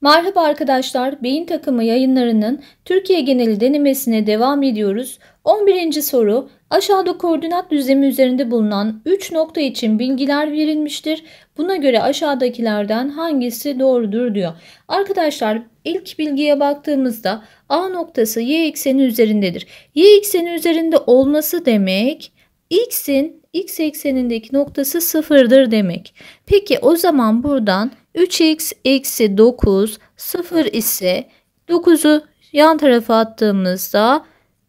Merhaba arkadaşlar, Beyin Takımı yayınlarının Türkiye geneli denemesine devam ediyoruz. 11. soru, aşağıda koordinat düzlemi üzerinde bulunan 3 nokta için bilgiler verilmiştir. Buna göre aşağıdakilerden hangisi doğrudur diyor. Arkadaşlar ilk bilgiye baktığımızda A noktası y ekseni üzerindedir. Y ekseni üzerinde olması demek x'in x eksenindeki noktası sıfırdır demek. Peki o zaman buradan 3x eksi 9 sıfır ise 9'u yan tarafa attığımızda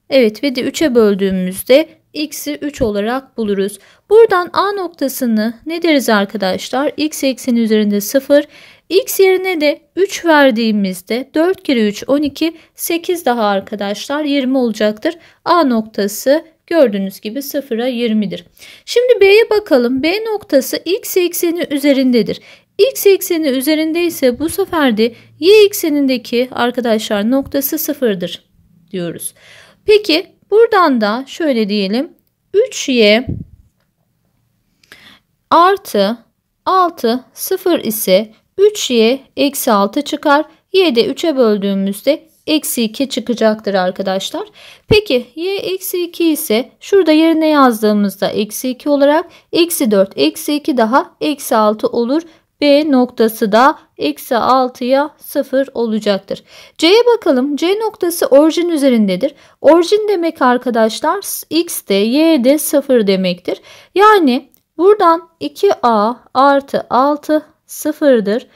evet ve de 3'e böldüğümüzde x'i 3 olarak buluruz. Buradan a noktasını ne deriz arkadaşlar? x ekseni üzerinde 0, x yerine de 3 verdiğimizde 4 kere 3 12, 8 daha arkadaşlar 20 olacaktır. a noktası Gördüğünüz gibi 0'a 20'dir. Şimdi B'ye bakalım. B noktası x ekseni üzerindedir. X ekseni üzerindeyse bu sefer de y eksenindeki arkadaşlar noktası 0'dır diyoruz. Peki buradan da şöyle diyelim. 3y artı 6 0 ise 3y eksi 6 çıkar. Y de 3'e böldüğümüzde eksi 2 çıkacaktır arkadaşlar. Peki y eksi 2 ise şurada yerine yazdığımızda eksi 2 olarak eksi 4 eksi 2 daha eksi 6 olur. B noktası da eksi 6'ya 0 olacaktır. C'ye bakalım. C noktası orijin üzerindedir. Orijin demek arkadaşlar x de y de 0 demektir. Yani buradan 2a artı 6 0'dır.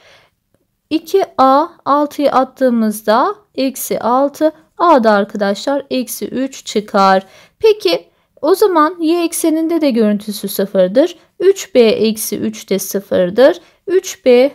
2a 6'yı attığımızda eksi 6 a'da arkadaşlar eksi 3 çıkar. Peki o zaman y ekseninde de görüntüsü sıfırdır. 3b eksi 3 de sıfırdır. 3b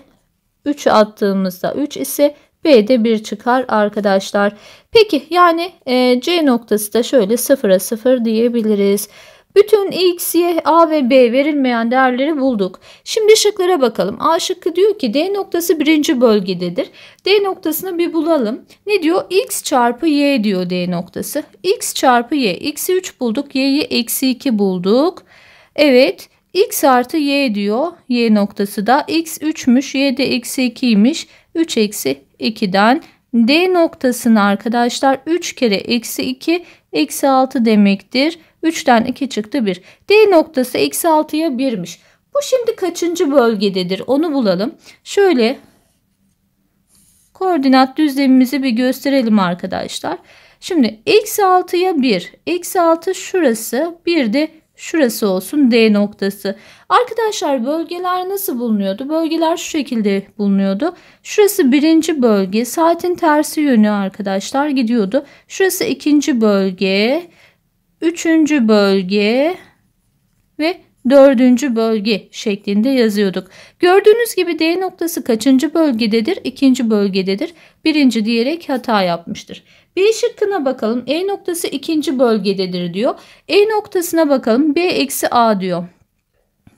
3 attığımızda 3 ise B'de 1 çıkar arkadaşlar. Peki yani e, C noktası da şöyle 0'a 0 diyebiliriz. Bütün x, y, a ve b verilmeyen değerleri bulduk. Şimdi şıklara bakalım. A şıkkı diyor ki D noktası birinci bölgededir. D noktasını bir bulalım. Ne diyor? X çarpı y diyor D noktası. X çarpı y. X'i 3 bulduk. Y'yi eksi 2 bulduk. Evet. X artı y diyor. Y noktası da. X 3'müş. Y de eksi 2'ymiş. 3 eksi 2'den D noktasını arkadaşlar 3 kere eksi 2 eksi 6 demektir. 3'ten 2 çıktı 1. D noktası eksi 6'ya 1'miş. Bu şimdi kaçıncı bölgededir onu bulalım. Şöyle koordinat düzlemimizi bir gösterelim arkadaşlar. Şimdi eksi 6'ya 1. Eksi 6 şurası. 1 de şurası olsun D noktası. Arkadaşlar bölgeler nasıl bulunuyordu? Bölgeler şu şekilde bulunuyordu. Şurası birinci bölge. Saatin tersi yönü arkadaşlar gidiyordu. Şurası ikinci bölge üçüncü bölge ve dördüncü bölge şeklinde yazıyorduk. Gördüğünüz gibi D noktası kaçıncı bölgededir? İkinci bölgededir. Birinci diyerek hata yapmıştır. B şıkkına bakalım. E noktası ikinci bölgededir diyor. E noktasına bakalım. B eksi A diyor.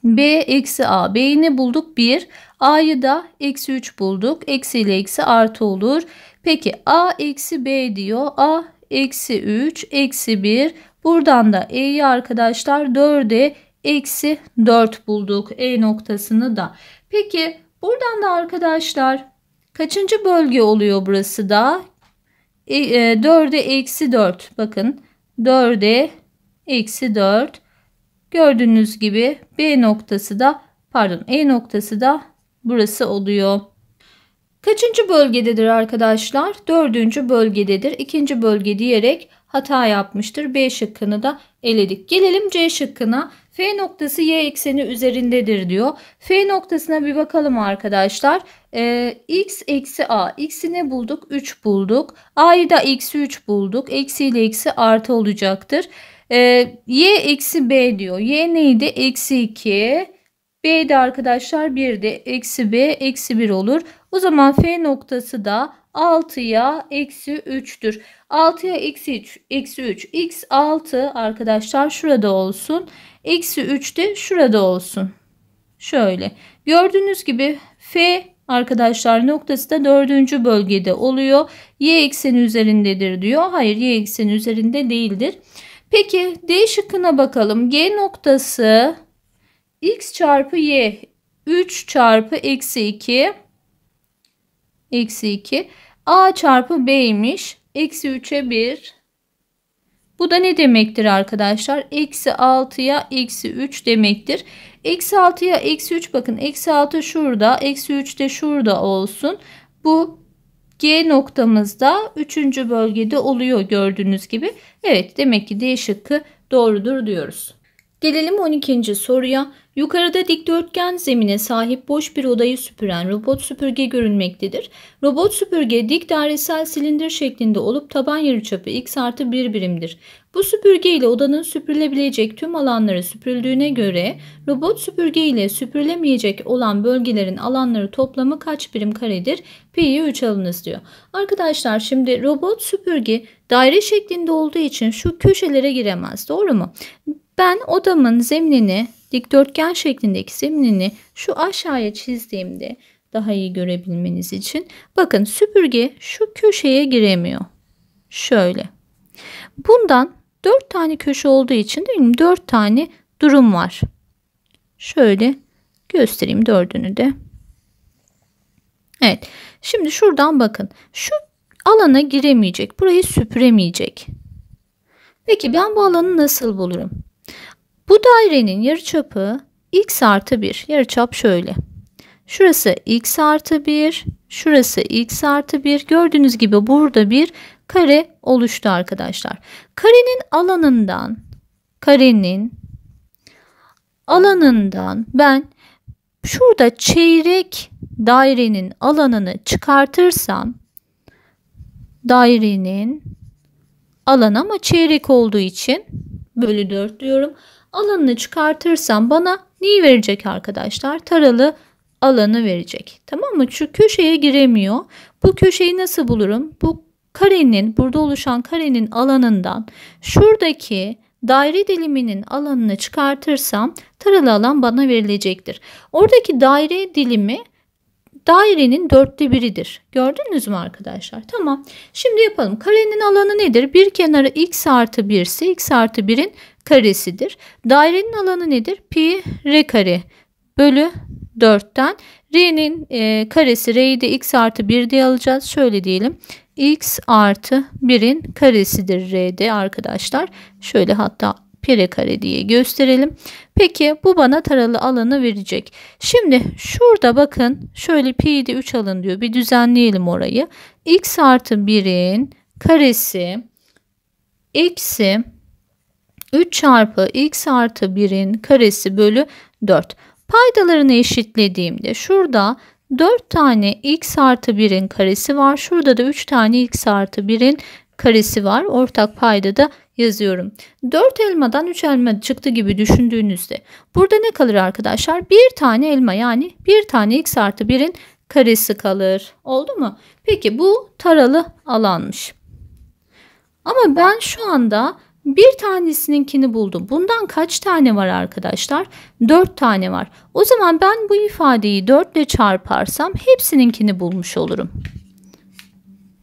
B eksi A. B'yi ne bulduk? 1. A'yı da eksi 3 bulduk. Eksi ile eksi artı olur. Peki A eksi B diyor. A eksi 3 eksi 1 Buradan da e'yi arkadaşlar 4'e eksi 4 bulduk e noktasını da. Peki buradan da arkadaşlar kaçıncı bölge oluyor burası da? E, 4'e eksi 4 bakın 4'e eksi 4 gördüğünüz gibi B noktası da pardon E noktası da burası oluyor. Kaçıncı bölgededir arkadaşlar? Dördüncü bölgededir. İkinci bölge diyerek hata yapmıştır. B şıkkını da eledik. Gelelim C şıkkına. F noktası y ekseni üzerindedir diyor. F noktasına bir bakalım arkadaşlar. Ee, x eksi a. X'i ne bulduk? 3 bulduk. A'yı da eksi 3 bulduk. Eksi ile eksi artı olacaktır. Ee, y eksi b diyor. Y neydi? Eksi 2. B de arkadaşlar 1'di. Eksi b eksi 1 olur. O zaman F noktası da 6'ya eksi 3'tür. 6'ya eksi 3, eksi 3. X 6 arkadaşlar şurada olsun. Eksi 3 de şurada olsun. Şöyle. Gördüğünüz gibi F arkadaşlar noktası da dördüncü bölgede oluyor. Y ekseni üzerindedir diyor. Hayır y ekseni üzerinde değildir. Peki D şıkkına bakalım. G noktası x çarpı y 3 çarpı eksi 2 Eksi 2. A çarpı B'ymiş. Eksi 3'e 1. Bu da ne demektir arkadaşlar? Eksi 6'ya eksi 3 demektir. Eksi 6'ya eksi 3 bakın. Eksi 6 şurada. Eksi 3 de şurada olsun. Bu G noktamızda 3. bölgede oluyor gördüğünüz gibi. Evet demek ki D şıkkı doğrudur diyoruz. Gelelim 12. soruya. Yukarıda dikdörtgen zemine sahip boş bir odayı süpüren robot süpürge görünmektedir. Robot süpürge dik dairesel silindir şeklinde olup taban yarıçapı x artı 1 birimdir. Bu süpürge ile odanın süpürülebilecek tüm alanları süpürüldüğüne göre robot süpürge ile süpürülemeyecek olan bölgelerin alanları toplamı kaç birim karedir? P'yi 3 alınız diyor. Arkadaşlar şimdi robot süpürge daire şeklinde olduğu için şu köşelere giremez doğru mu? Ben odamın zeminini dikdörtgen şeklindeki zeminini şu aşağıya çizdiğimde daha iyi görebilmeniz için bakın süpürge şu köşeye giremiyor. Şöyle. Bundan 4 tane köşe olduğu için değil mi? 4 tane durum var. Şöyle göstereyim dördünü de. Evet. Şimdi şuradan bakın. Şu alana giremeyecek. Burayı süpüremeyecek. Peki ben bu alanı nasıl bulurum? Bu dairenin yarıçapı x artı 1. Yarıçap şöyle. Şurası x artı 1. Şurası x artı 1. Gördüğünüz gibi burada bir kare oluştu arkadaşlar. Karenin alanından karenin alanından ben şurada çeyrek dairenin alanını çıkartırsam dairenin alan ama çeyrek olduğu için bölü 4 diyorum. Alanını çıkartırsam bana neyi verecek arkadaşlar? Taralı alanı verecek. Tamam mı? Şu köşeye giremiyor. Bu köşeyi nasıl bulurum? Bu karenin burada oluşan karenin alanından şuradaki daire diliminin alanını çıkartırsam taralı alan bana verilecektir. Oradaki daire dilimi dairenin dörtte biridir. Gördünüz mü arkadaşlar? Tamam. Şimdi yapalım. Karenin alanı nedir? Bir kenarı x artı 1 ise x artı 1'in karesidir. Dairenin alanı nedir? Pi r kare bölü 4'ten r'nin e, karesi r'yi de x artı 1 diye alacağız. Şöyle diyelim x artı 1'in karesidir r'de arkadaşlar. Şöyle hatta pire kare diye gösterelim. Peki bu bana taralı alanı verecek. Şimdi şurada bakın şöyle pi'yi de 3 alın diyor. Bir düzenleyelim orayı. x artı 1'in karesi eksi 3 çarpı x artı 1'in karesi bölü 4. Paydalarını eşitlediğimde şurada 4 tane x artı 1'in karesi var. Şurada da 3 tane x artı 1'in karesi var. Ortak payda da yazıyorum. 4 elmadan 3 elma çıktı gibi düşündüğünüzde burada ne kalır arkadaşlar? Bir tane elma yani bir tane x artı 1'in karesi kalır. Oldu mu? Peki bu taralı alanmış. Ama ben şu anda bir tanesininkini buldum. Bundan kaç tane var arkadaşlar? 4 tane var. O zaman ben bu ifadeyi 4 ile çarparsam hepsininkini bulmuş olurum.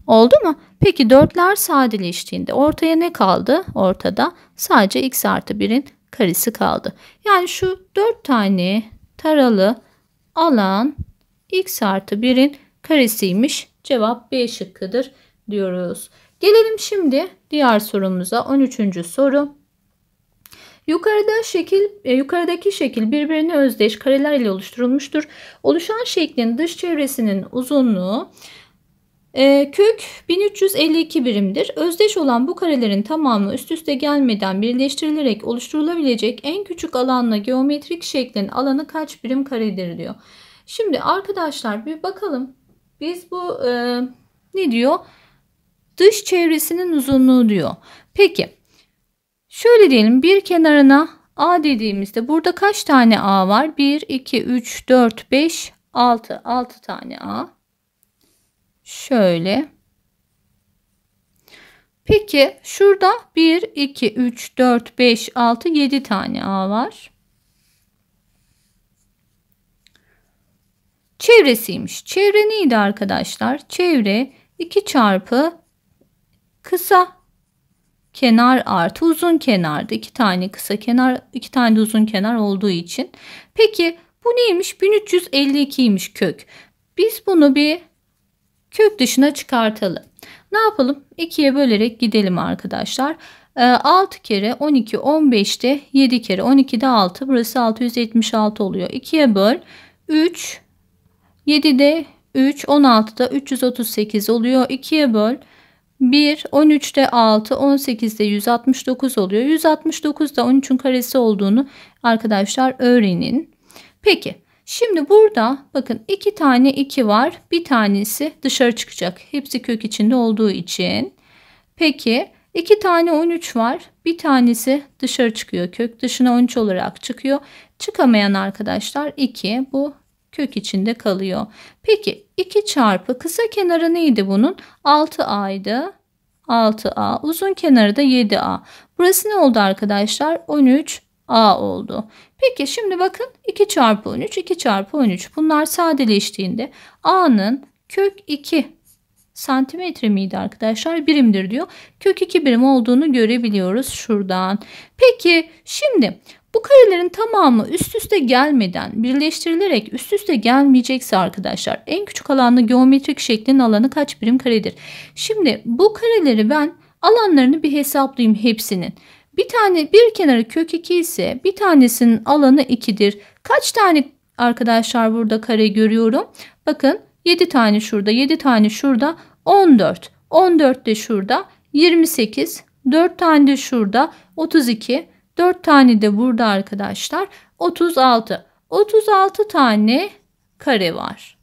Oldu mu? Peki dörtler sadeleştiğinde ortaya ne kaldı? Ortada sadece x artı 1'in karesi kaldı. Yani şu dört tane taralı alan x artı 1'in karesiymiş. Cevap B şıkkıdır diyoruz. Gelelim şimdi diğer sorumuza 13. soru. Yukarıda şekil, e, yukarıdaki şekil birbirine özdeş kareler ile oluşturulmuştur. Oluşan şeklin dış çevresinin uzunluğu e, kök 1352 birimdir. Özdeş olan bu karelerin tamamı üst üste gelmeden birleştirilerek oluşturulabilecek en küçük alanla geometrik şeklin alanı kaç birim karedir diyor. Şimdi arkadaşlar bir bakalım. Biz bu e, ne diyor? Dış çevresinin uzunluğu diyor. Peki şöyle diyelim bir kenarına A dediğimizde burada kaç tane A var? 1, 2, 3, 4, 5, 6. 6 tane A. Şöyle. Peki şurada 1, 2, 3, 4, 5, 6, 7 tane a var. Çevresiymiş. Çevre neydi arkadaşlar? Çevre 2 çarpı kısa kenar artı uzun kenardı iki tane kısa kenar iki tane de uzun kenar olduğu için. Peki bu neymiş? 1352'ymiş kök. Biz bunu bir kök dışına çıkartalım. Ne yapalım? 2'ye bölerek gidelim arkadaşlar. 6 ee, kere 12 15'te 7 kere 12'de 6 burası 676 oluyor. 2'ye böl 3 7'de 3 16'da 338 oluyor. 2'ye böl 1 13'te 6 18'de 169 oluyor. 169 da 13'ün karesi olduğunu arkadaşlar öğrenin. Peki Şimdi burada bakın iki tane 2 var. Bir tanesi dışarı çıkacak. Hepsi kök içinde olduğu için. Peki iki tane 13 var. Bir tanesi dışarı çıkıyor. Kök dışına 13 olarak çıkıyor. Çıkamayan arkadaşlar 2. Bu kök içinde kalıyor. Peki 2 çarpı kısa kenarı neydi bunun? 6a'ydı. 6a. Uzun kenarı da 7a. Burası ne oldu arkadaşlar? 13 A oldu. Peki şimdi bakın 2 çarpı 13, 2 çarpı 13. Bunlar sadeleştiğinde A'nın kök 2 santimetre miydi arkadaşlar? Birimdir diyor. Kök 2 birim olduğunu görebiliyoruz şuradan. Peki şimdi bu karelerin tamamı üst üste gelmeden birleştirilerek üst üste gelmeyecekse arkadaşlar en küçük alanlı geometrik şeklin alanı kaç birim karedir? Şimdi bu kareleri ben alanlarını bir hesaplayayım hepsinin. Bir tane bir kenarı kök 2 ise bir tanesinin alanı 2'dir. Kaç tane arkadaşlar burada kare görüyorum? Bakın 7 tane şurada 7 tane şurada 14. 14 de şurada 28. 4 tane de şurada 32. 4 tane de burada arkadaşlar 36. 36 tane kare var.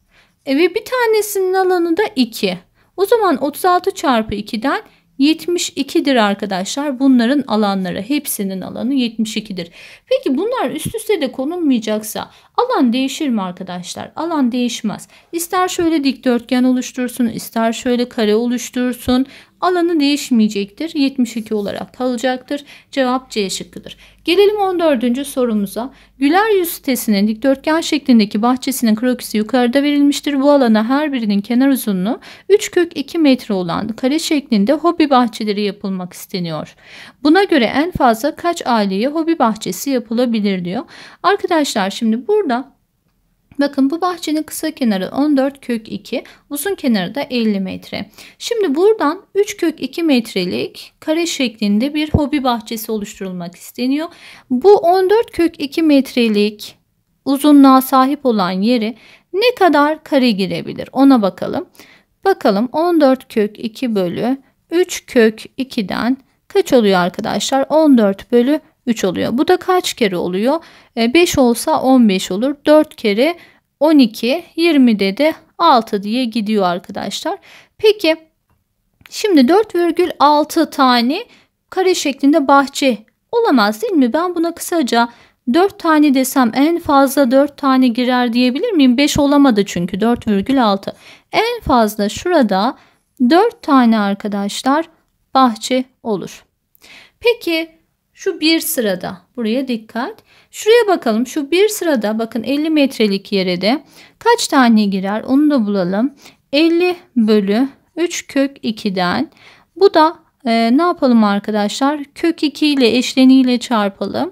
E ve bir tanesinin alanı da 2. O zaman 36 çarpı 2'den 72'dir arkadaşlar. Bunların alanları hepsinin alanı 72'dir. Peki bunlar üst üste de konulmayacaksa alan değişir mi arkadaşlar? Alan değişmez. İster şöyle dikdörtgen oluştursun, ister şöyle kare oluştursun. Alanı değişmeyecektir. 72 olarak kalacaktır. Cevap C şıkkıdır. Gelelim 14. sorumuza. Güler yüz sitesinin dikdörtgen şeklindeki bahçesinin krokisi yukarıda verilmiştir. Bu alana her birinin kenar uzunluğu 3 kök 2 metre olan kare şeklinde hobi bahçeleri yapılmak isteniyor. Buna göre en fazla kaç aileye hobi bahçesi yapılabilir diyor. Arkadaşlar şimdi burada Bakın bu bahçenin kısa kenarı 14 kök 2, uzun kenarı da 50 metre. Şimdi buradan 3 kök 2 metrelik kare şeklinde bir hobi bahçesi oluşturulmak isteniyor. Bu 14 kök 2 metrelik uzunluğa sahip olan yeri ne kadar kare girebilir ona bakalım. Bakalım 14 kök 2 bölü 3 kök 2'den kaç oluyor arkadaşlar? 14 bölü 3 oluyor. Bu da kaç kere oluyor? 5 e, olsa 15 olur. 4 kere 12, 20'de de 6 diye gidiyor arkadaşlar. Peki şimdi 4,6 tane kare şeklinde bahçe olamaz değil mi? Ben buna kısaca 4 tane desem en fazla 4 tane girer diyebilir miyim? 5 olamadı çünkü 4,6. En fazla şurada 4 tane arkadaşlar bahçe olur. Peki şu bir sırada buraya dikkat. Şuraya bakalım şu bir sırada bakın 50 metrelik yere de kaç tane girer onu da bulalım. 50 bölü 3 kök 2'den bu da e, ne yapalım arkadaşlar kök 2 ile eşleniyle çarpalım.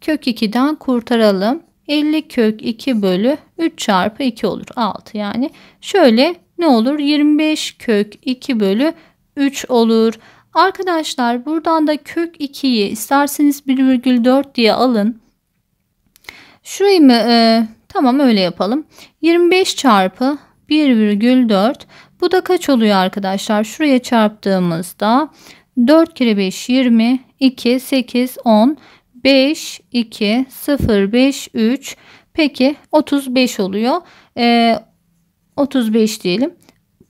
Kök 2'den kurtaralım. 50 kök 2 bölü 3 çarpı 2 olur 6 yani. Şöyle ne olur 25 kök 2 bölü 3 olur. Arkadaşlar buradan da kök 2'yi isterseniz 1,4 diye alın. Şurayı mı? E, tamam öyle yapalım. 25 çarpı 1,4. Bu da kaç oluyor arkadaşlar? Şuraya çarptığımızda 4 kere 5 20, 2, 8, 10, 5, 2, 0, 5, 3. Peki 35 oluyor. E, 35 diyelim.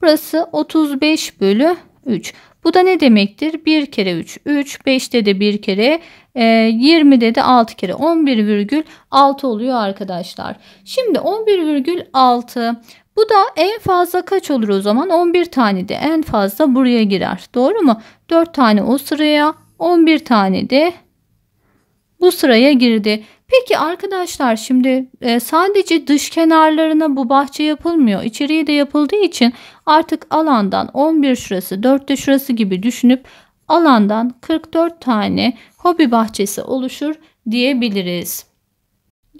Burası 35 bölü 3. Bu da ne demektir? 1 kere 3, 3, 5'te de 1 kere, 20'de e, de 6 kere 11,6 oluyor arkadaşlar. Şimdi 11,6 bu da en fazla kaç olur o zaman? 11 tane de en fazla buraya girer. Doğru mu? 4 tane o sıraya, 11 tane de bu sıraya girdi. Peki arkadaşlar şimdi e, sadece dış kenarlarına bu bahçe yapılmıyor. İçeriği de yapıldığı için artık alandan 11 şurası 4 de şurası gibi düşünüp alandan 44 tane hobi bahçesi oluşur diyebiliriz.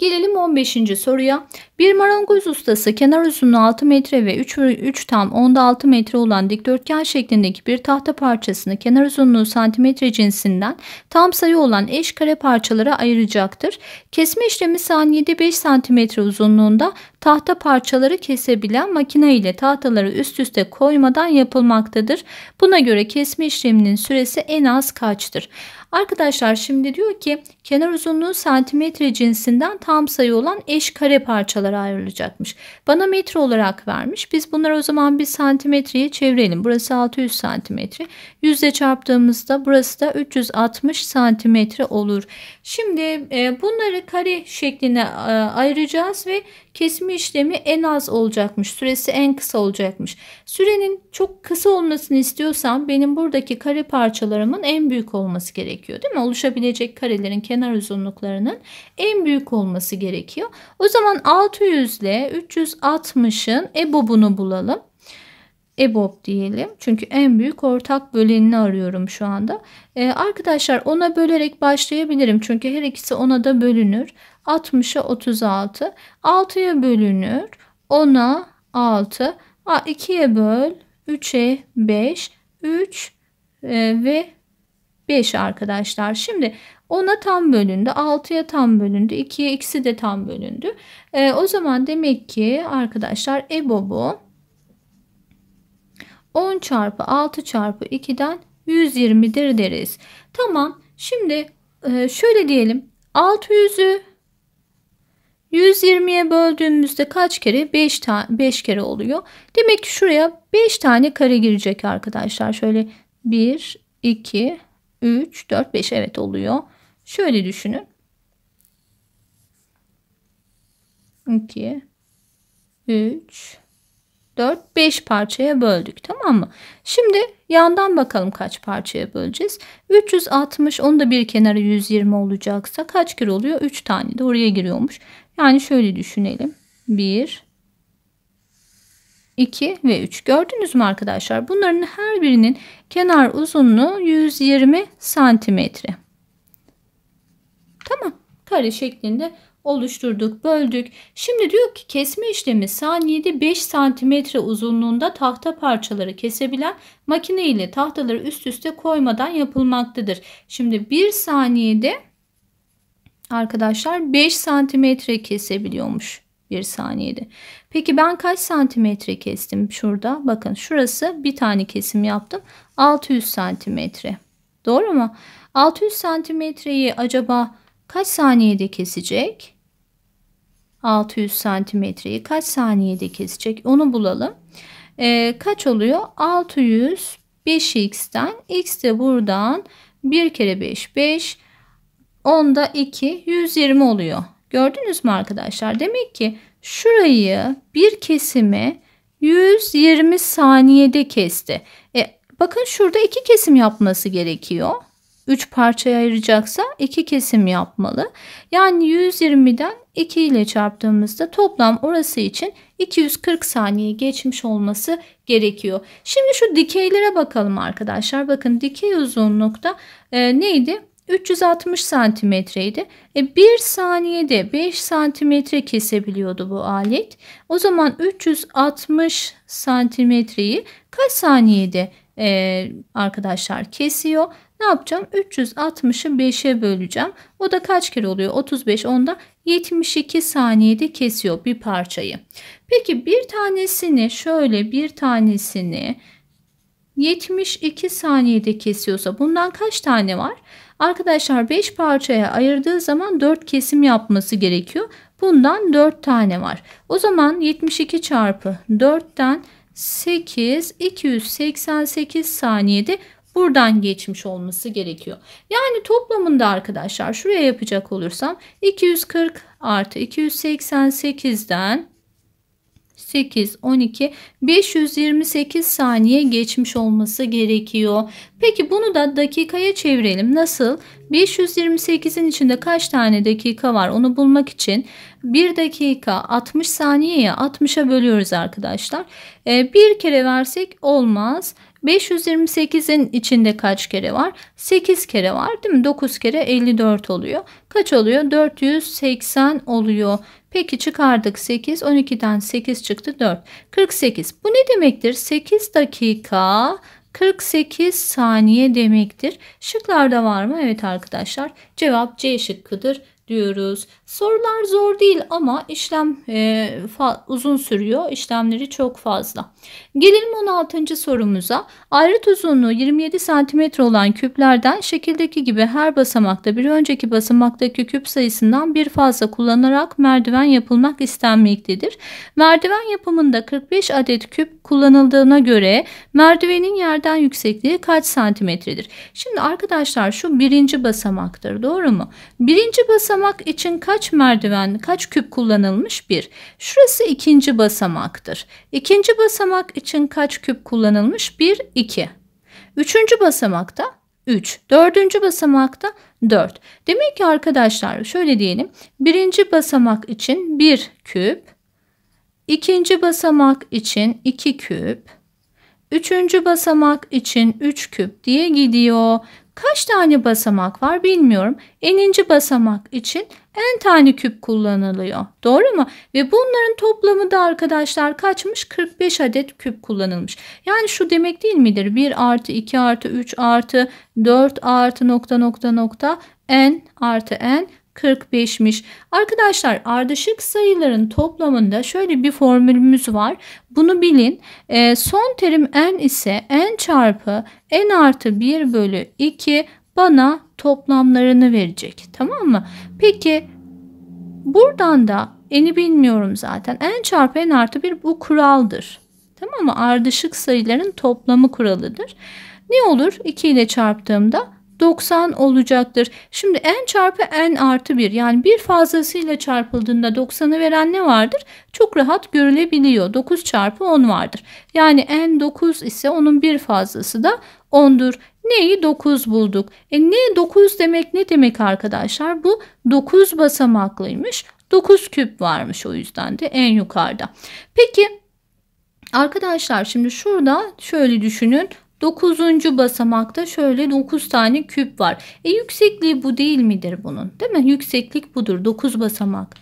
Gelelim 15. soruya. Bir marangoz ustası kenar uzunluğu 6 metre ve 3, tam 16 metre olan dikdörtgen şeklindeki bir tahta parçasını kenar uzunluğu santimetre cinsinden tam sayı olan eş kare parçalara ayıracaktır. Kesme işlemi saniyede 5 santimetre uzunluğunda tahta parçaları kesebilen makine ile tahtaları üst üste koymadan yapılmaktadır. Buna göre kesme işleminin süresi en az kaçtır? Arkadaşlar şimdi diyor ki kenar uzunluğu santimetre cinsinden tam sayı olan eş kare parçalara ayrılacakmış. Bana metre olarak vermiş. Biz bunları o zaman bir santimetreye çevirelim. Burası 600 santimetre. Yüzle çarptığımızda burası da 360 santimetre olur. Şimdi e, bunları kare şekline e, ayıracağız ve kesme işlemi en az olacakmış. Süresi en kısa olacakmış. Sürenin çok kısa olmasını istiyorsam benim buradaki kare parçalarımın en büyük olması gerekiyor değil mi? Oluşabilecek karelerin kenar uzunluklarının en büyük olması gerekiyor. O zaman 600 ile 360'ın ebobunu bulalım. EBOB diyelim. Çünkü en büyük ortak bölenini arıyorum şu anda. Ee, arkadaşlar ona bölerek başlayabilirim. Çünkü her ikisi ona da bölünür. 60'a 36. 6'ya bölünür. 10'a 6. 2'ye böl. 3'e 5. 3 e, ve 5 arkadaşlar. Şimdi 10'a tam bölündü, 6'ya tam bölündü, 2'ye ikisi de tam bölündü. E, o zaman demek ki arkadaşlar EBOB'u 10 çarpı 6 çarpı 2'den 120'dir deriz. Tamam şimdi e, şöyle diyelim 600'ü 120'ye böldüğümüzde kaç kere? 5 5 kere oluyor. Demek ki şuraya 5 tane kare girecek arkadaşlar. Şöyle 1 2 3 4 5 evet oluyor. Şöyle düşünün. 2 3 4 5 parçaya böldük tamam mı? Şimdi yandan bakalım kaç parçaya böleceğiz. 360 onu da bir kenarı 120 olacaksa kaç kere oluyor? 3 tane de oraya giriyormuş. Yani şöyle düşünelim. 1 2 ve 3 gördünüz mü arkadaşlar? Bunların her birinin kenar uzunluğu 120 santimetre. Tamam kare şeklinde oluşturduk, böldük. Şimdi diyor ki kesme işlemi saniyede 5 santimetre uzunluğunda tahta parçaları kesebilen makine ile tahtaları üst üste koymadan yapılmaktadır. Şimdi 1 saniyede arkadaşlar 5 santimetre kesebiliyormuş. 1 saniyede. Peki ben kaç santimetre kestim şurada? Bakın şurası bir tane kesim yaptım. 600 santimetre. Doğru mu? 600 santimetreyi acaba kaç saniyede kesecek? 600 santimetreyi kaç saniyede kesecek? Onu bulalım. Ee, kaç oluyor? 600 5x'ten x de buradan 1 kere 5 5 da 2 120 oluyor. Gördünüz mü arkadaşlar? Demek ki şurayı bir kesimi 120 saniyede kesti. E, bakın şurada iki kesim yapması gerekiyor. 3 parçaya ayıracaksa 2 kesim yapmalı. Yani 120'den 2 ile çarptığımızda toplam orası için 240 saniye geçmiş olması gerekiyor. Şimdi şu dikeylere bakalım arkadaşlar. Bakın dikey uzunlukta e, neydi? 360 santimetreydi. E, 1 saniyede 5 santimetre kesebiliyordu bu alet. O zaman 360 santimetreyi kaç saniyede e, arkadaşlar kesiyor? Ne yapacağım? 360'ı 5'e böleceğim. O da kaç kere oluyor? 35 onda 72 saniyede kesiyor bir parçayı. Peki bir tanesini şöyle bir tanesini 72 saniyede kesiyorsa bundan kaç tane var? Arkadaşlar 5 parçaya ayırdığı zaman 4 kesim yapması gerekiyor. Bundan 4 tane var. O zaman 72 çarpı 4'ten 8 288 saniyede buradan geçmiş olması gerekiyor. Yani toplamında arkadaşlar şuraya yapacak olursam 240 artı 288'den 8, 12, 528 saniye geçmiş olması gerekiyor. Peki bunu da dakikaya çevirelim. Nasıl? 528'in içinde kaç tane dakika var onu bulmak için 1 dakika 60 saniyeye 60'a bölüyoruz arkadaşlar. Ee, bir kere versek olmaz. Olmaz. 528'in içinde kaç kere var? 8 kere var değil mi? 9 kere 54 oluyor. Kaç oluyor? 480 oluyor. Peki çıkardık 8. 12'den 8 çıktı 4. 48. Bu ne demektir? 8 dakika 48 saniye demektir. Şıklarda var mı? Evet arkadaşlar. Cevap C şıkkıdır diyoruz. Sorular zor değil ama işlem e, uzun sürüyor. İşlemleri çok fazla. Gelelim 16. sorumuza. Ayrıt uzunluğu 27 cm olan küplerden şekildeki gibi her basamakta bir önceki basamaktaki küp sayısından bir fazla kullanarak merdiven yapılmak istenmektedir. Merdiven yapımında 45 adet küp kullanıldığına göre merdivenin yerden yüksekliği kaç santimetredir? Şimdi arkadaşlar şu birinci basamaktır doğru mu? Birinci basamak için kaç kaç merdiven, kaç küp kullanılmış? bir? Şurası ikinci basamaktır. İkinci basamak için kaç küp kullanılmış? bir, iki. Üçüncü basamakta üç, Dördüncü basamakta dört. Demek ki arkadaşlar şöyle diyelim. Birinci basamak için bir küp. ikinci basamak için iki küp. Üçüncü basamak için üç küp diye gidiyor. Kaç tane basamak var bilmiyorum. Eninci basamak için en tane küp kullanılıyor. Doğru mu? Ve bunların toplamı da arkadaşlar kaçmış? 45 adet küp kullanılmış. Yani şu demek değil midir? 1 artı 2 artı 3 artı 4 artı nokta nokta nokta n artı n 45'miş. Arkadaşlar ardışık sayıların toplamında şöyle bir formülümüz var. Bunu bilin. E, son terim n ise n çarpı n artı 1 bölü 2 bana toplamlarını verecek. Tamam mı? Peki buradan da n'i bilmiyorum zaten. n çarpı n artı 1 bu kuraldır. Tamam mı? Ardışık sayıların toplamı kuralıdır. Ne olur? 2 ile çarptığımda 90 olacaktır. Şimdi n çarpı n artı 1 yani bir fazlasıyla çarpıldığında 90'ı veren ne vardır? Çok rahat görülebiliyor. 9 çarpı 10 vardır. Yani n 9 ise onun bir fazlası da 10'dur. Neyi 9 bulduk? E ne 9 demek ne demek arkadaşlar? Bu 9 basamaklıymış. 9 küp varmış o yüzden de en yukarıda. Peki Arkadaşlar şimdi şurada şöyle düşünün. 9. basamakta şöyle 9 tane küp var. E yüksekliği bu değil midir bunun? Değil mi? Yükseklik budur. 9 basamak.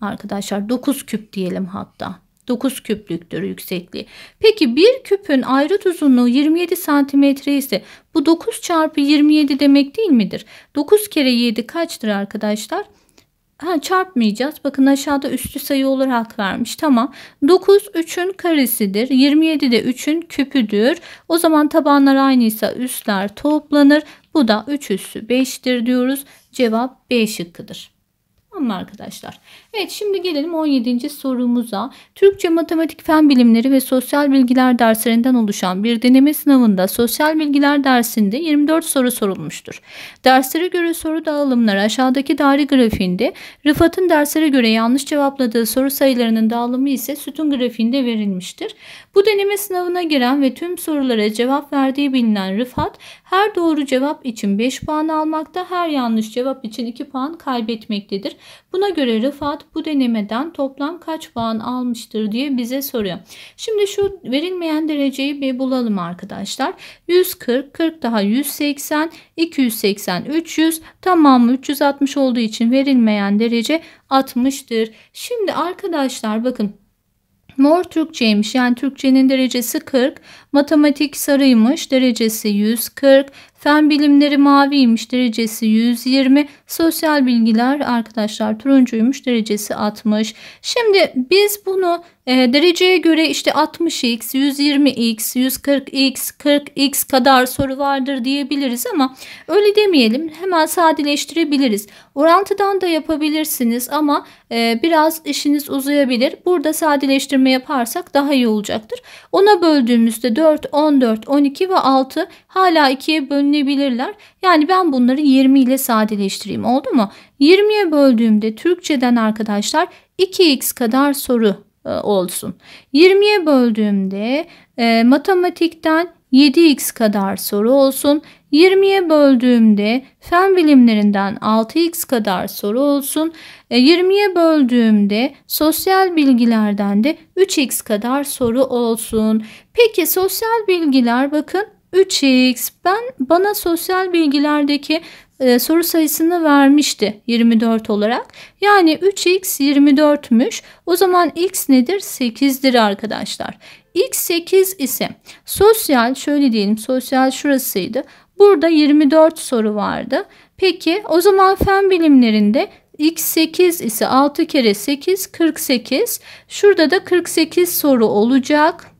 Arkadaşlar 9 küp diyelim hatta. 9 küplüktür yüksekliği. Peki bir küpün ayrıt uzunluğu 27 santimetre ise bu 9 çarpı 27 demek değil midir? 9 kere 7 kaçtır arkadaşlar? Ha, çarpmayacağız. Bakın aşağıda üstü sayı olarak vermiş. Tamam. 9 3'ün karesidir. 27 de 3'ün küpüdür. O zaman tabanlar aynıysa üstler toplanır. Bu da 3 üssü 5'tir diyoruz. Cevap B şıkkıdır. Tamam arkadaşlar? Evet şimdi gelelim 17. sorumuza. Türkçe matematik fen bilimleri ve sosyal bilgiler derslerinden oluşan bir deneme sınavında sosyal bilgiler dersinde 24 soru sorulmuştur. Derslere göre soru dağılımları aşağıdaki daire grafiğinde Rıfat'ın derslere göre yanlış cevapladığı soru sayılarının dağılımı ise sütun grafiğinde verilmiştir. Bu deneme sınavına giren ve tüm sorulara cevap verdiği bilinen Rıfat her doğru cevap için 5 puan almakta, her yanlış cevap için 2 puan kaybetmektedir. Buna göre Rıfat bu denemeden toplam kaç puan almıştır diye bize soruyor. Şimdi şu verilmeyen dereceyi bir bulalım arkadaşlar. 140, 40 daha 180, 280, 300 tamamı 360 olduğu için verilmeyen derece 60'tır. Şimdi arkadaşlar bakın Mor Türkçeymiş yani Türkçenin derecesi 40, matematik sarıymış derecesi 140, Fen bilimleri maviymiş derecesi 120. Sosyal bilgiler arkadaşlar turuncuymuş derecesi 60. Şimdi biz bunu e, dereceye göre işte 60x, 120x, 140x, 40x kadar soru vardır diyebiliriz ama öyle demeyelim. Hemen sadeleştirebiliriz. Orantıdan da yapabilirsiniz ama e, biraz işiniz uzayabilir. Burada sadeleştirme yaparsak daha iyi olacaktır. Ona böldüğümüzde 4, 14, 12 ve 6 hala 2'ye bölünebilir düşünebilirler. Yani ben bunları 20 ile sadeleştireyim oldu mu? 20'ye böldüğümde Türkçeden arkadaşlar 2x e, e, kadar soru olsun. 20'ye böldüğümde e, matematikten 7x kadar soru olsun. 20'ye böldüğümde fen bilimlerinden 6x kadar soru olsun. 20'ye böldüğümde sosyal bilgilerden de 3x kadar soru olsun. Peki sosyal bilgiler bakın 3x ben bana sosyal bilgilerdeki e, soru sayısını vermişti 24 olarak. Yani 3x 24'müş. O zaman x nedir? 8'dir arkadaşlar. x 8 ise sosyal şöyle diyelim sosyal şurasıydı. Burada 24 soru vardı. Peki o zaman fen bilimlerinde x8 ise 6 kere 8 48. Şurada da 48 soru olacak.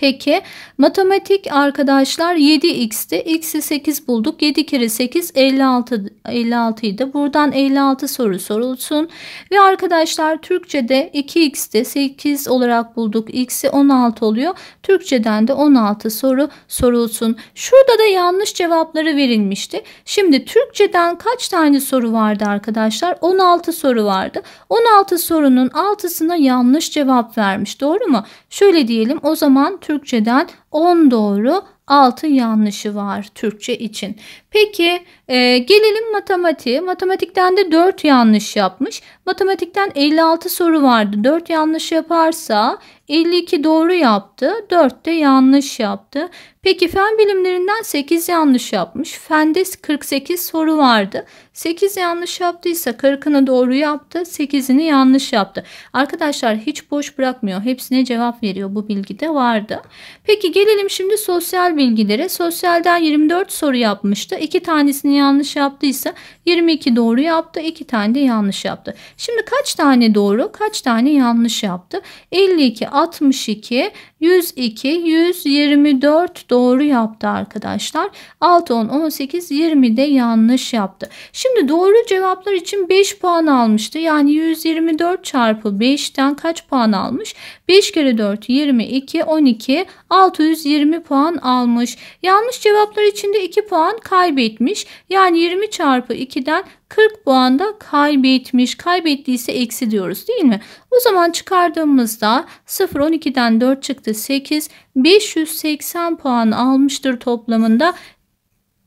Peki matematik arkadaşlar 7x'ti. X'i 8 bulduk. 7 kere 8 56, 56 idi. Buradan 56 soru sorulsun. Ve arkadaşlar Türkçe'de 2x'te 8 olarak bulduk. X'i 16 oluyor. Türkçeden de 16 soru sorulsun. Şurada da yanlış cevapları verilmişti. Şimdi Türkçeden kaç tane soru vardı arkadaşlar? 16 soru vardı. 16 sorunun 6'sına yanlış cevap vermiş. Doğru mu? Şöyle diyelim o zaman Türkçeden 10 doğru 6 yanlışı var Türkçe için. Peki e, gelelim matematiğe. Matematikten de 4 yanlış yapmış. Matematikten 56 soru vardı. 4 yanlış yaparsa 52 doğru yaptı. 4 de yanlış yaptı. Peki fen bilimlerinden 8 yanlış yapmış. Fende 48 soru vardı. 8 yanlış yaptıysa 40'ını doğru yaptı. 8'ini yanlış yaptı. Arkadaşlar hiç boş bırakmıyor. Hepsine cevap veriyor. Bu bilgi de vardı. Peki gelelim şimdi sosyal bilgilere. Sosyalden 24 soru yapmıştı iki tanesini yanlış yaptıysa 22 doğru yaptı. iki tane de yanlış yaptı. Şimdi kaç tane doğru kaç tane yanlış yaptı? 52, 62, 102, 124 doğru yaptı arkadaşlar. 6, 10, 18, 20 de yanlış yaptı. Şimdi doğru cevaplar için 5 puan almıştı. Yani 124 çarpı 5'ten kaç puan almış? 5 kere 4, 22, 12, 620 puan almış. Yanlış cevaplar için de 2 puan kaybetmiş. Yani 20 çarpı 2'den 40 puan da kaybetmiş. Kaybettiyse eksi diyoruz değil mi? O zaman çıkardığımızda 0 12'den 4 çıktı 8. 580 puan almıştır toplamında.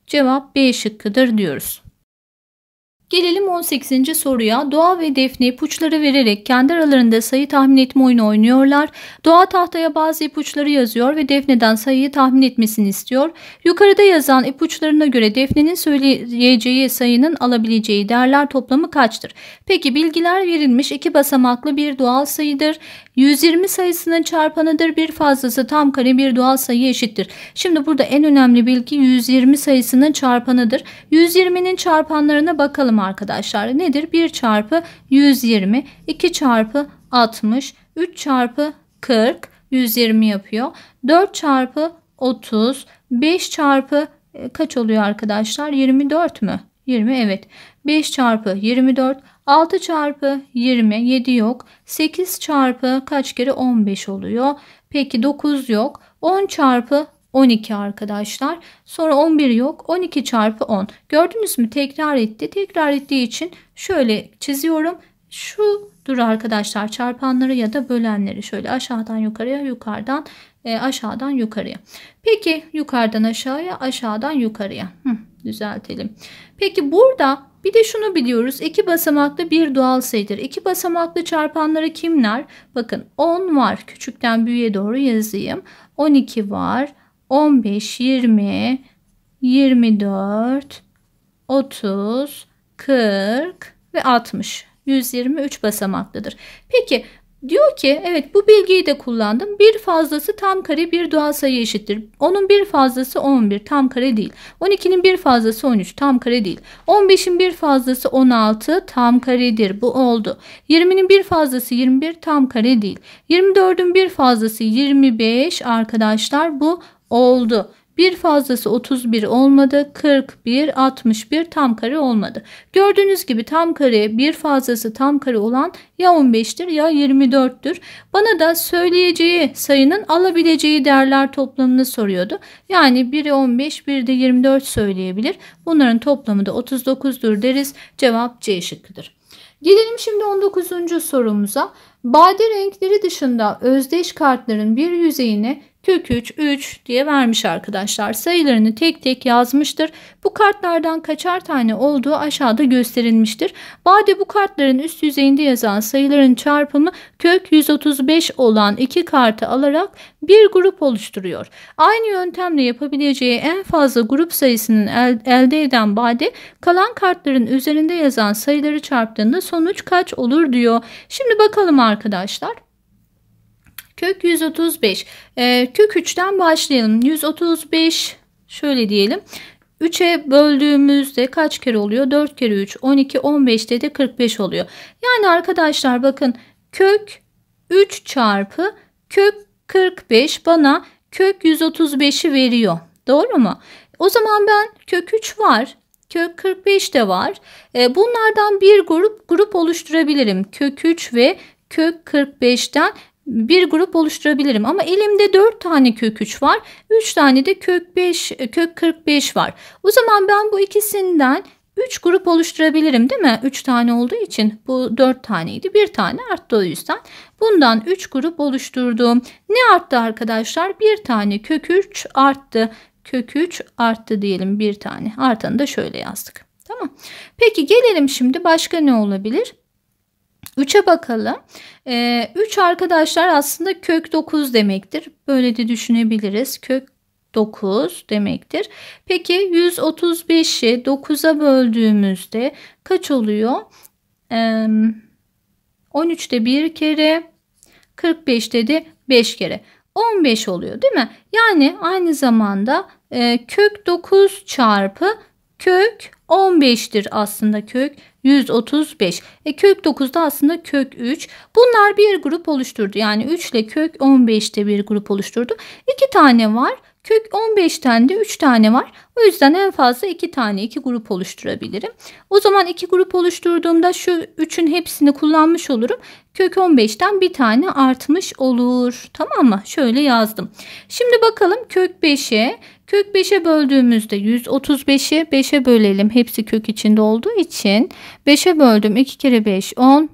Cevap B şıkkıdır diyoruz. Gelelim 18. soruya. Doğa ve Defne ipuçları vererek kendi aralarında sayı tahmin etme oyunu oynuyorlar. Doğa tahtaya bazı ipuçları yazıyor ve Defne'den sayıyı tahmin etmesini istiyor. Yukarıda yazan ipuçlarına göre Defne'nin söyleyeceği sayının alabileceği değerler toplamı kaçtır? Peki bilgiler verilmiş iki basamaklı bir doğal sayıdır. 120 sayısının çarpanıdır. Bir fazlası tam kare bir doğal sayı eşittir. Şimdi burada en önemli bilgi 120 sayısının çarpanıdır. 120'nin çarpanlarına bakalım arkadaşlar. Nedir? 1 çarpı 120, 2 çarpı 60, 3 çarpı 40, 120 yapıyor. 4 çarpı 30, 5 çarpı e, kaç oluyor arkadaşlar? 24 mü? 20 evet. 5 çarpı 24 6 çarpı 20 7 yok. 8 çarpı kaç kere 15 oluyor. Peki 9 yok. 10 çarpı 12 arkadaşlar. Sonra 11 yok. 12 çarpı 10. Gördünüz mü? Tekrar etti. Tekrar ettiği için şöyle çiziyorum. Şu dur arkadaşlar çarpanları ya da bölenleri şöyle aşağıdan yukarıya yukarıdan e, aşağıdan yukarıya. Peki yukarıdan aşağıya aşağıdan yukarıya. Hı, düzeltelim. Peki burada bir de şunu biliyoruz. iki basamaklı bir doğal sayıdır. İki basamaklı çarpanları kimler? Bakın 10 var. Küçükten büyüğe doğru yazayım. 12 var. 15, 20, 24, 30, 40 ve 60. 123 basamaklıdır. Peki Diyor ki evet bu bilgiyi de kullandım. Bir fazlası tam kare bir doğal sayı eşittir. Onun bir fazlası 11 tam kare değil. 12'nin bir fazlası 13 tam kare değil. 15'in bir fazlası 16 tam karedir. Bu oldu. 20'nin bir fazlası 21 tam kare değil. 24'ün bir fazlası 25 arkadaşlar bu oldu. Bir fazlası 31 olmadı. 41, 61 tam kare olmadı. Gördüğünüz gibi tam kare bir fazlası tam kare olan ya 15'tir ya 24'tür. Bana da söyleyeceği sayının alabileceği değerler toplamını soruyordu. Yani biri 15, 1 de 24 söyleyebilir. Bunların toplamı da 39'dur deriz. Cevap C şıkkıdır. Gelelim şimdi 19. sorumuza. Bade renkleri dışında özdeş kartların bir yüzeyine kök 3, 3 diye vermiş arkadaşlar. Sayılarını tek tek yazmıştır. Bu kartlardan kaçar tane olduğu aşağıda gösterilmiştir. Bade bu kartların üst yüzeyinde yazan sayıların çarpımı kök 135 olan iki kartı alarak bir grup oluşturuyor. Aynı yöntemle yapabileceği en fazla grup sayısının el, elde eden Bade kalan kartların üzerinde yazan sayıları çarptığında sonuç kaç olur diyor. Şimdi bakalım arkadaşlar. Kök 135. E, ee, kök 3'ten başlayalım. 135 şöyle diyelim. 3'e böldüğümüzde kaç kere oluyor? 4 kere 3, 12, 15'te de 45 oluyor. Yani arkadaşlar bakın kök 3 çarpı kök 45 bana kök 135'i veriyor. Doğru mu? O zaman ben kök 3 var. Kök 45 de var. E, bunlardan bir grup grup oluşturabilirim. Kök 3 ve kök 45'ten bir grup oluşturabilirim ama elimde 4 tane kök 3 var 3 tane de kök 5 kök 45 var o zaman ben bu ikisinden 3 grup oluşturabilirim değil mi 3 tane olduğu için bu 4 taneydi bir tane arttı o yüzden bundan 3 grup oluşturdum ne arttı arkadaşlar bir tane kök 3 arttı kök 3 arttı diyelim bir tane artanı da şöyle yazdık tamam peki gelelim şimdi başka ne olabilir 3'e bakalım. 3 ee, arkadaşlar aslında kök 9 demektir. Böyle de düşünebiliriz. Kök 9 demektir. Peki 135'i 9'a böldüğümüzde kaç oluyor? Ee, 13'te 1 kere 45'te de 5 kere. 15 oluyor değil mi? Yani aynı zamanda e, kök 9 çarpı kök 15'tir aslında kök 135. E kök 9 da aslında kök 3. Bunlar bir grup oluşturdu. Yani 3 ile kök 15 de bir grup oluşturdu. 2 tane var. Kök 15'ten de 3 tane var. O yüzden en fazla 2 tane 2 grup oluşturabilirim. O zaman 2 grup oluşturduğumda şu 3'ün hepsini kullanmış olurum. Kök 15'ten bir tane artmış olur. Tamam mı? Şöyle yazdım. Şimdi bakalım kök 5'e Kök 5'e böldüğümüzde 135'i 5'e bölelim. Hepsi kök içinde olduğu için 5'e böldüm. 2 kere 5 10.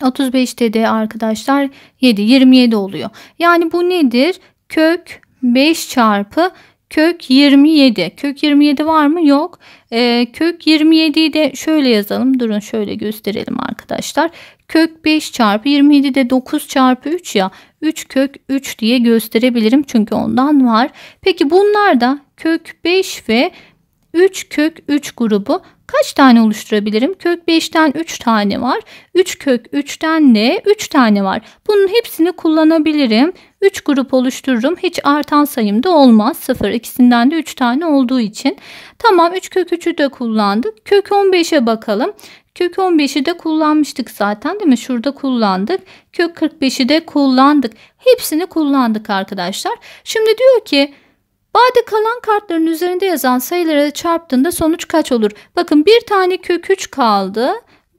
35'te de arkadaşlar 7 27 oluyor. Yani bu nedir? Kök 5 çarpı Kök 27. Kök 27 var mı? Yok. E, kök 27'yi de şöyle yazalım. Durun şöyle gösterelim arkadaşlar. Kök 5 çarpı 27 de 9 çarpı 3 ya. 3 kök 3 diye gösterebilirim. Çünkü ondan var. Peki bunlar da kök 5 ve 3 kök 3 grubu kaç tane oluşturabilirim? Kök 5'ten 3 tane var. 3 kök 3'ten de 3 tane var. Bunun hepsini kullanabilirim. 3 grup oluştururum. Hiç artan sayım da olmaz. 0 ikisinden de 3 tane olduğu için. Tamam 3 kök 3'ü de kullandık. Kök 15'e bakalım. Kök 15'i de kullanmıştık zaten değil mi? Şurada kullandık. Kök 45'i de kullandık. Hepsini kullandık arkadaşlar. Şimdi diyor ki Bade kalan kartların üzerinde yazan sayılara çarptığında sonuç kaç olur? Bakın bir tane kök 3 kaldı.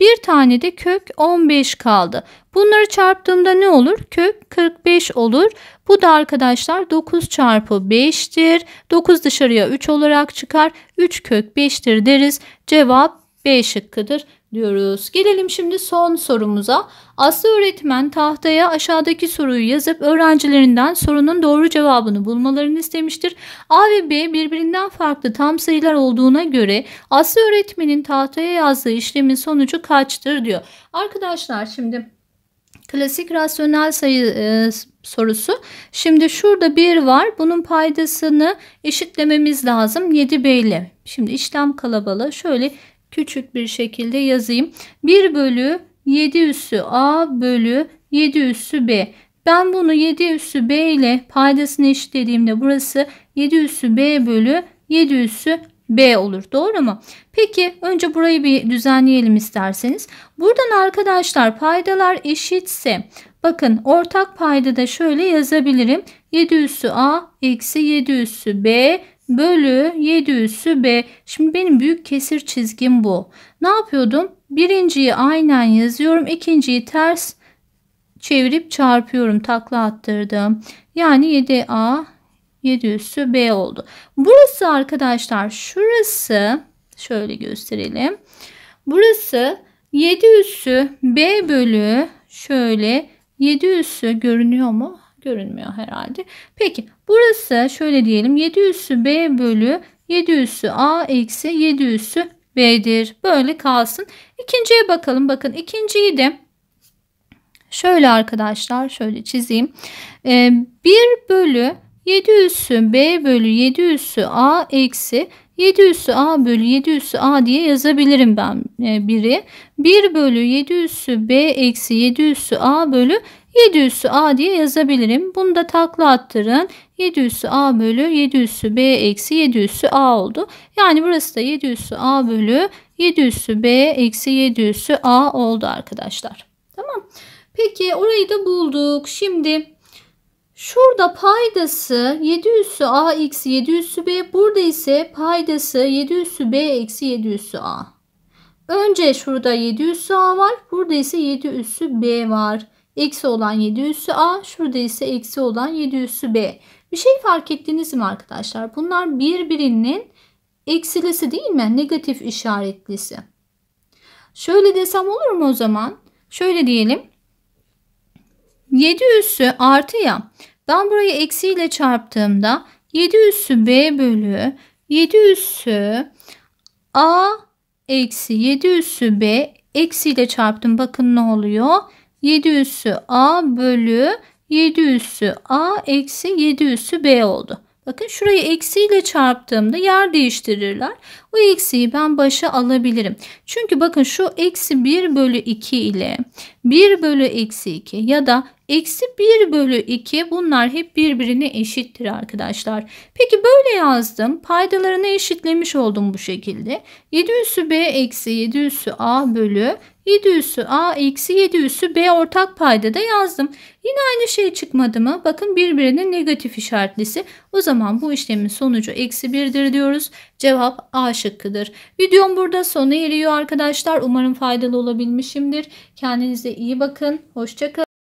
Bir tane de kök 15 kaldı. Bunları çarptığımda ne olur? Kök 45 olur. Bu da arkadaşlar 9 çarpı 5'tir. 9 dışarıya 3 olarak çıkar. 3 kök 5'tir deriz. Cevap B şıkkıdır diyoruz. Gelelim şimdi son sorumuza. Aslı öğretmen tahtaya aşağıdaki soruyu yazıp öğrencilerinden sorunun doğru cevabını bulmalarını istemiştir. A ve B birbirinden farklı tam sayılar olduğuna göre Aslı öğretmenin tahtaya yazdığı işlemin sonucu kaçtır diyor. Arkadaşlar şimdi klasik rasyonel sayı e, sorusu. Şimdi şurada 1 var. Bunun paydasını eşitlememiz lazım 7B ile. Şimdi işlem kalabalığı şöyle küçük bir şekilde yazayım. 1 bölü 7 üssü a bölü 7 üssü b. Ben bunu 7 üssü b ile paydasını eşitlediğimde burası 7 üssü b bölü 7 üssü B olur. Doğru mu? Peki önce burayı bir düzenleyelim isterseniz. Buradan arkadaşlar paydalar eşitse bakın ortak payda da şöyle yazabilirim. 7 üssü A eksi 7 üssü B bölü 7 üssü b. Şimdi benim büyük kesir çizgim bu. Ne yapıyordum? Birinciyi aynen yazıyorum. ikinciyi ters çevirip çarpıyorum. Takla attırdım. Yani 7a 7 üssü b oldu. Burası arkadaşlar şurası şöyle gösterelim. Burası 7 üssü b bölü şöyle 7 üssü görünüyor mu? görünmüyor herhalde. Peki burası şöyle diyelim 7 üssü B bölü 7 üssü A eksi 7 üssü B'dir. Böyle kalsın. İkinciye bakalım. Bakın ikinciyi de şöyle arkadaşlar şöyle çizeyim. Ee, 1 bölü 7 üssü B bölü 7 üssü A eksi 7 üssü A bölü 7 üssü A diye yazabilirim ben e, biri. 1 bölü 7 üssü B eksi 7 üssü A bölü 7 üssü a diye yazabilirim. Bunu da takla attırın. 7 üssü a bölü 7 üssü b eksi 7 üssü a oldu. Yani burası da 7 üssü a bölü 7 üssü b eksi 7 üssü a oldu arkadaşlar. Tamam. Peki orayı da bulduk. Şimdi şurada paydası 7 üssü a eksi 7 üssü b. Burada ise paydası 7 üssü b eksi 7 üssü a. Önce şurada 7 üssü a var. Burada ise 7 üssü b var. Eksi olan 7 üssü A. Şurada ise eksi olan 7 üssü B. Bir şey fark ettiniz mi arkadaşlar? Bunlar birbirinin eksilisi değil mi? Negatif işaretlisi. Şöyle desem olur mu o zaman? Şöyle diyelim. 7 üssü artı ya. Ben burayı eksiyle çarptığımda 7 üssü B bölü 7 üssü A eksi 7 üssü B eksiyle çarptım. Bakın ne oluyor? 7 üssü A bölü 7 üssü A eksi 7 üssü B oldu. Bakın şurayı eksiyle çarptığımda yer değiştirirler. Bu eksiyi ben başa alabilirim. Çünkü bakın şu eksi 1 bölü 2 ile 1 bölü eksi 2 ya da eksi 1 bölü 2 bunlar hep birbirine eşittir arkadaşlar. Peki böyle yazdım. Paydalarını eşitlemiş oldum bu şekilde. 7 üssü b eksi 7 üssü a bölü 7 üssü a eksi 7 üssü b ortak payda da yazdım. Yine aynı şey çıkmadı mı? Bakın birbirinin negatif işaretlisi. O zaman bu işlemin sonucu eksi 1'dir diyoruz. Cevap A şıkkıdır. Videom burada sona eriyor arkadaşlar. Umarım faydalı olabilmişimdir. Kendinize iyi bakın. Hoşçakalın.